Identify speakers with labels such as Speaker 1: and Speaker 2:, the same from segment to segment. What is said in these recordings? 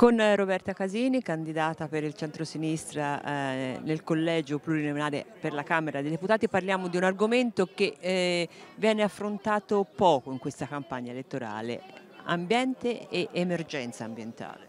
Speaker 1: con eh, Roberta Casini, candidata per il centrosinistra eh, nel collegio plurinominale per la Camera dei Deputati, parliamo di un argomento che eh, viene affrontato poco in questa campagna elettorale, ambiente e emergenza ambientale.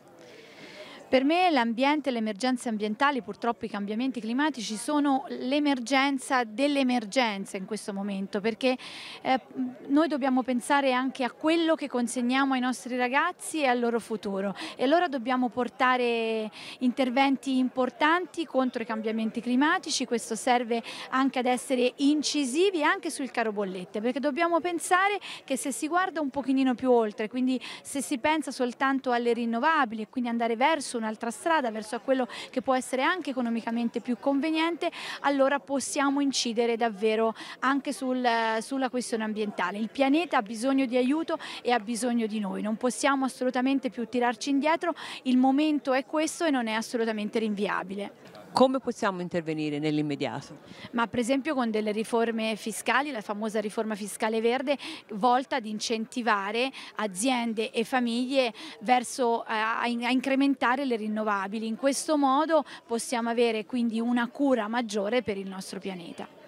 Speaker 2: Per me l'ambiente, le emergenze ambientali, purtroppo i cambiamenti climatici sono l'emergenza dell'emergenza in questo momento perché eh, noi dobbiamo pensare anche a quello che consegniamo ai nostri ragazzi e al loro futuro e allora dobbiamo portare interventi importanti contro i cambiamenti climatici, questo serve anche ad essere incisivi anche sul caro bollette perché dobbiamo pensare che se si guarda un pochino più oltre, quindi se si pensa soltanto alle rinnovabili e quindi andare verso un'altra strada, verso quello che può essere anche economicamente più conveniente, allora possiamo incidere davvero anche sul, sulla questione ambientale. Il pianeta ha bisogno di aiuto e ha bisogno di noi, non possiamo assolutamente più tirarci indietro, il momento è questo e non è assolutamente rinviabile
Speaker 3: come possiamo intervenire nell'immediato?
Speaker 2: Ma per esempio con delle riforme fiscali, la famosa riforma fiscale verde, volta ad incentivare aziende e famiglie verso, eh, a, incrementare le rinnovabili. In questo modo possiamo avere quindi una cura maggiore per il nostro pianeta.